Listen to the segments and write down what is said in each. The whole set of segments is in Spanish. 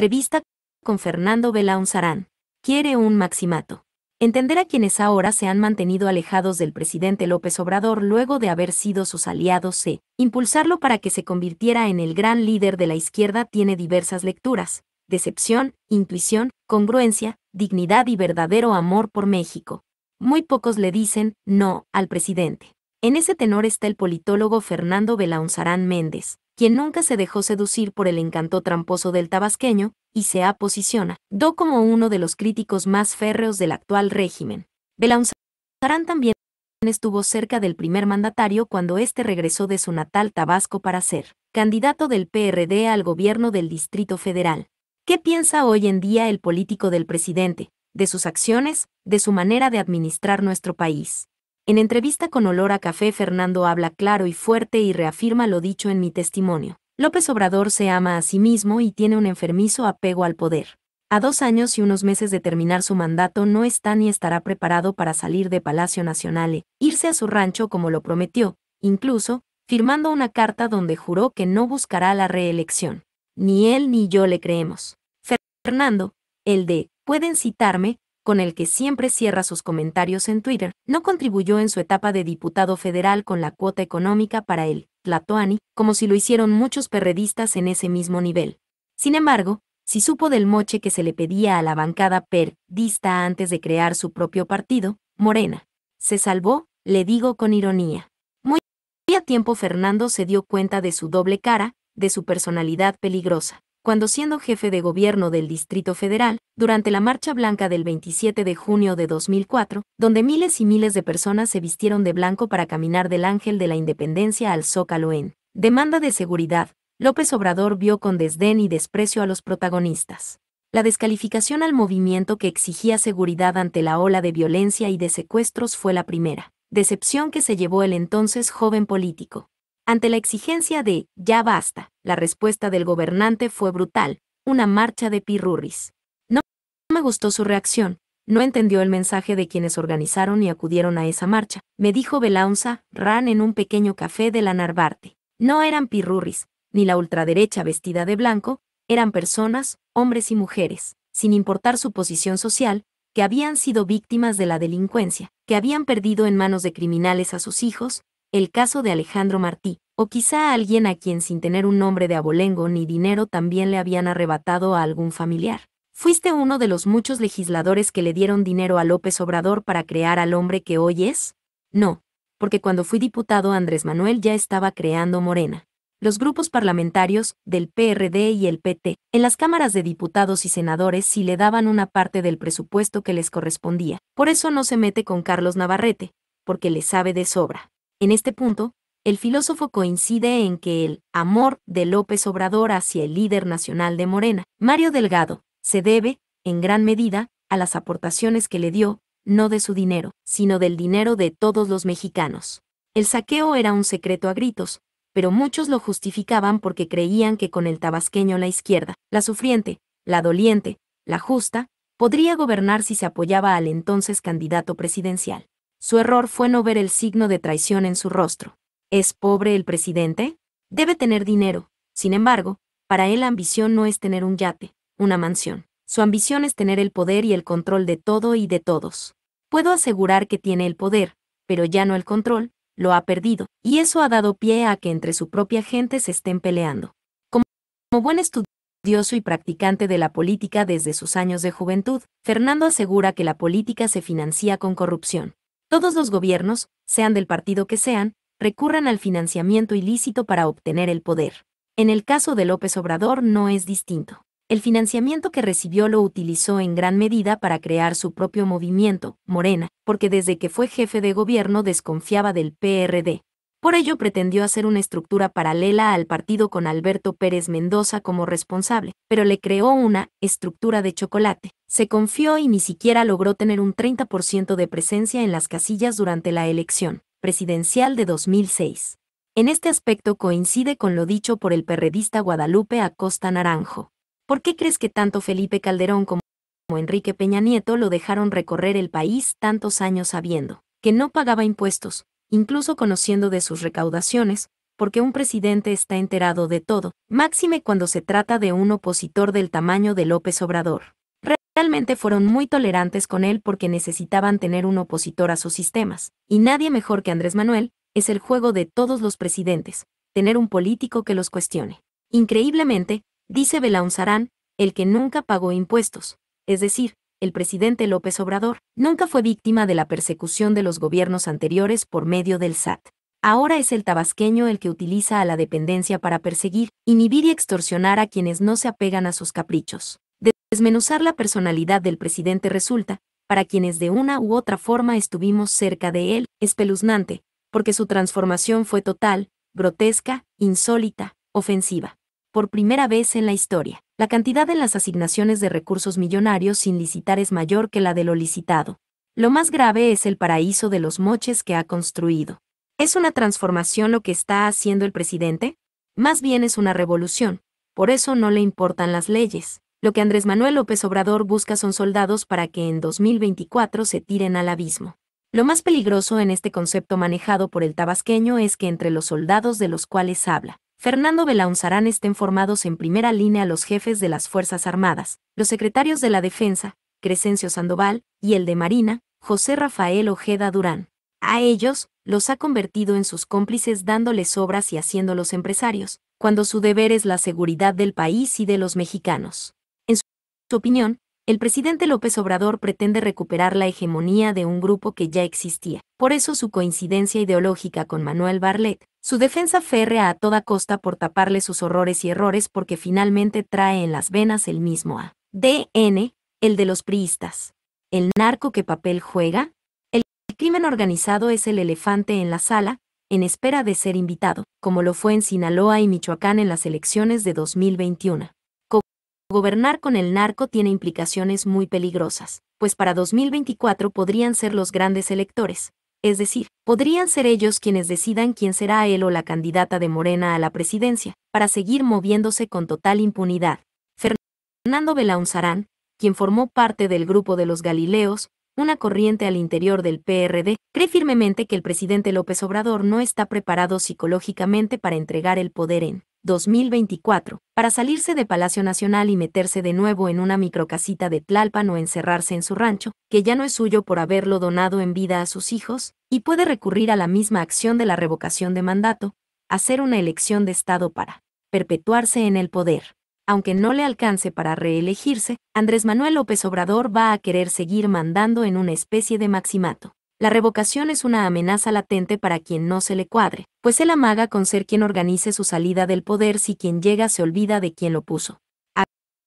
Entrevista con Fernando Belaunzarán. Quiere un maximato. Entender a quienes ahora se han mantenido alejados del presidente López Obrador luego de haber sido sus aliados C. E impulsarlo para que se convirtiera en el gran líder de la izquierda tiene diversas lecturas. Decepción, intuición, congruencia, dignidad y verdadero amor por México. Muy pocos le dicen no al presidente. En ese tenor está el politólogo Fernando Belaunzarán Méndez, quien nunca se dejó seducir por el encanto tramposo del tabasqueño, y se posiciona, do como uno de los críticos más férreos del actual régimen. Belaunzarán también estuvo cerca del primer mandatario cuando éste regresó de su natal Tabasco para ser candidato del PRD al gobierno del Distrito Federal. ¿Qué piensa hoy en día el político del presidente, de sus acciones, de su manera de administrar nuestro país? En entrevista con Olor a Café, Fernando habla claro y fuerte y reafirma lo dicho en mi testimonio. López Obrador se ama a sí mismo y tiene un enfermizo apego al poder. A dos años y unos meses de terminar su mandato no está ni estará preparado para salir de Palacio Nacional, e irse a su rancho como lo prometió, incluso, firmando una carta donde juró que no buscará la reelección. Ni él ni yo le creemos. Fernando, el de, pueden citarme, con el que siempre cierra sus comentarios en Twitter, no contribuyó en su etapa de diputado federal con la cuota económica para él, Tlatoani, como si lo hicieron muchos perredistas en ese mismo nivel. Sin embargo, si supo del moche que se le pedía a la bancada perdista antes de crear su propio partido, Morena. Se salvó, le digo con ironía. Muy a tiempo Fernando se dio cuenta de su doble cara, de su personalidad peligrosa cuando siendo jefe de gobierno del Distrito Federal, durante la Marcha Blanca del 27 de junio de 2004, donde miles y miles de personas se vistieron de blanco para caminar del Ángel de la Independencia al Zócalo en demanda de seguridad, López Obrador vio con desdén y desprecio a los protagonistas. La descalificación al movimiento que exigía seguridad ante la ola de violencia y de secuestros fue la primera decepción que se llevó el entonces joven político. Ante la exigencia de ya basta, la respuesta del gobernante fue brutal, una marcha de pirurris. No me gustó su reacción, no entendió el mensaje de quienes organizaron y acudieron a esa marcha, me dijo Belaunza, Ran en un pequeño café de la Narvarte. No eran pirurris, ni la ultraderecha vestida de blanco, eran personas, hombres y mujeres, sin importar su posición social, que habían sido víctimas de la delincuencia, que habían perdido en manos de criminales a sus hijos, el caso de Alejandro Martí, o quizá alguien a quien sin tener un nombre de abolengo ni dinero también le habían arrebatado a algún familiar. Fuiste uno de los muchos legisladores que le dieron dinero a López Obrador para crear al hombre que hoy es? No, porque cuando fui diputado Andrés Manuel ya estaba creando Morena. Los grupos parlamentarios, del PRD y el PT, en las cámaras de diputados y senadores sí le daban una parte del presupuesto que les correspondía. Por eso no se mete con Carlos Navarrete, porque le sabe de sobra. En este punto, el filósofo coincide en que el amor de López Obrador hacia el líder nacional de Morena, Mario Delgado, se debe, en gran medida, a las aportaciones que le dio, no de su dinero, sino del dinero de todos los mexicanos. El saqueo era un secreto a gritos, pero muchos lo justificaban porque creían que con el tabasqueño la izquierda, la sufriente, la doliente, la justa, podría gobernar si se apoyaba al entonces candidato presidencial. Su error fue no ver el signo de traición en su rostro. ¿Es pobre el presidente? Debe tener dinero. Sin embargo, para él la ambición no es tener un yate, una mansión. Su ambición es tener el poder y el control de todo y de todos. Puedo asegurar que tiene el poder, pero ya no el control, lo ha perdido, y eso ha dado pie a que entre su propia gente se estén peleando. Como, buen estudioso y practicante de la política desde sus años de juventud, Fernando asegura que la política se financia con corrupción. Todos los gobiernos, sean del partido que sean, recurran al financiamiento ilícito para obtener el poder. En el caso de López Obrador no es distinto. El financiamiento que recibió lo utilizó en gran medida para crear su propio movimiento, Morena, porque desde que fue jefe de gobierno desconfiaba del PRD. Por ello pretendió hacer una estructura paralela al partido con Alberto Pérez Mendoza como responsable, pero le creó una estructura de chocolate. Se confió y ni siquiera logró tener un 30% de presencia en las casillas durante la elección presidencial de 2006. En este aspecto coincide con lo dicho por el perredista Guadalupe Acosta Naranjo. ¿Por qué crees que tanto Felipe Calderón como Enrique Peña Nieto lo dejaron recorrer el país tantos años sabiendo que no pagaba impuestos, incluso conociendo de sus recaudaciones, porque un presidente está enterado de todo, máxime cuando se trata de un opositor del tamaño de López Obrador. Realmente fueron muy tolerantes con él porque necesitaban tener un opositor a sus sistemas, y nadie mejor que Andrés Manuel, es el juego de todos los presidentes, tener un político que los cuestione. Increíblemente, dice Belaunzarán, el que nunca pagó impuestos, es decir, el presidente López Obrador, nunca fue víctima de la persecución de los gobiernos anteriores por medio del SAT. Ahora es el tabasqueño el que utiliza a la dependencia para perseguir, inhibir y extorsionar a quienes no se apegan a sus caprichos. Desmenuzar la personalidad del presidente resulta, para quienes de una u otra forma estuvimos cerca de él, espeluznante, porque su transformación fue total, grotesca, insólita, ofensiva por primera vez en la historia. La cantidad de las asignaciones de recursos millonarios sin licitar es mayor que la de lo licitado. Lo más grave es el paraíso de los moches que ha construido. ¿Es una transformación lo que está haciendo el presidente? Más bien es una revolución. Por eso no le importan las leyes. Lo que Andrés Manuel López Obrador busca son soldados para que en 2024 se tiren al abismo. Lo más peligroso en este concepto manejado por el tabasqueño es que entre los soldados de los cuales habla, Fernando Belaunzarán estén formados en primera línea los jefes de las Fuerzas Armadas, los secretarios de la Defensa, Crescencio Sandoval, y el de Marina, José Rafael Ojeda Durán. A ellos, los ha convertido en sus cómplices dándoles obras y haciéndolos empresarios, cuando su deber es la seguridad del país y de los mexicanos. En su opinión, el presidente López Obrador pretende recuperar la hegemonía de un grupo que ya existía. Por eso su coincidencia ideológica con Manuel Barlet, su defensa férrea a toda costa por taparle sus horrores y errores porque finalmente trae en las venas el mismo A. el de los priistas. El narco qué papel juega. El crimen organizado es el elefante en la sala, en espera de ser invitado, como lo fue en Sinaloa y Michoacán en las elecciones de 2021. Gobernar con el narco tiene implicaciones muy peligrosas, pues para 2024 podrían ser los grandes electores, es decir, podrían ser ellos quienes decidan quién será él o la candidata de Morena a la presidencia, para seguir moviéndose con total impunidad. Fernando Belaunzarán, quien formó parte del grupo de los Galileos, una corriente al interior del PRD, cree firmemente que el presidente López Obrador no está preparado psicológicamente para entregar el poder en 2024, para salirse de Palacio Nacional y meterse de nuevo en una microcasita de Tlalpan o encerrarse en su rancho, que ya no es suyo por haberlo donado en vida a sus hijos, y puede recurrir a la misma acción de la revocación de mandato, hacer una elección de Estado para perpetuarse en el poder. Aunque no le alcance para reelegirse, Andrés Manuel López Obrador va a querer seguir mandando en una especie de maximato. La revocación es una amenaza latente para quien no se le cuadre, pues él amaga con ser quien organice su salida del poder si quien llega se olvida de quien lo puso.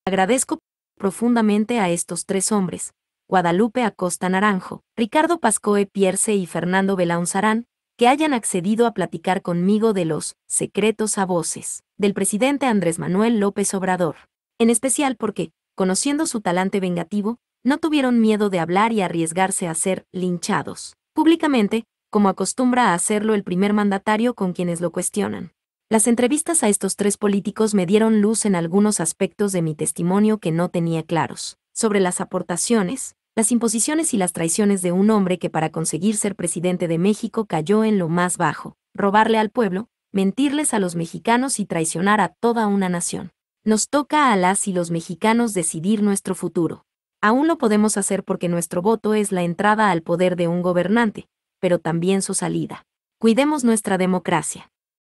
Agradezco profundamente a estos tres hombres, Guadalupe Acosta Naranjo, Ricardo Pascoe Pierce y Fernando Belaunzarán, que hayan accedido a platicar conmigo de los secretos a voces del presidente Andrés Manuel López Obrador, en especial porque, conociendo su talante vengativo, no tuvieron miedo de hablar y arriesgarse a ser linchados, públicamente, como acostumbra a hacerlo el primer mandatario con quienes lo cuestionan. Las entrevistas a estos tres políticos me dieron luz en algunos aspectos de mi testimonio que no tenía claros, sobre las aportaciones, las imposiciones y las traiciones de un hombre que para conseguir ser presidente de México cayó en lo más bajo, robarle al pueblo, mentirles a los mexicanos y traicionar a toda una nación. Nos toca a las y los mexicanos decidir nuestro futuro. Aún lo podemos hacer porque nuestro voto es la entrada al poder de un gobernante, pero también su salida. Cuidemos nuestra democracia.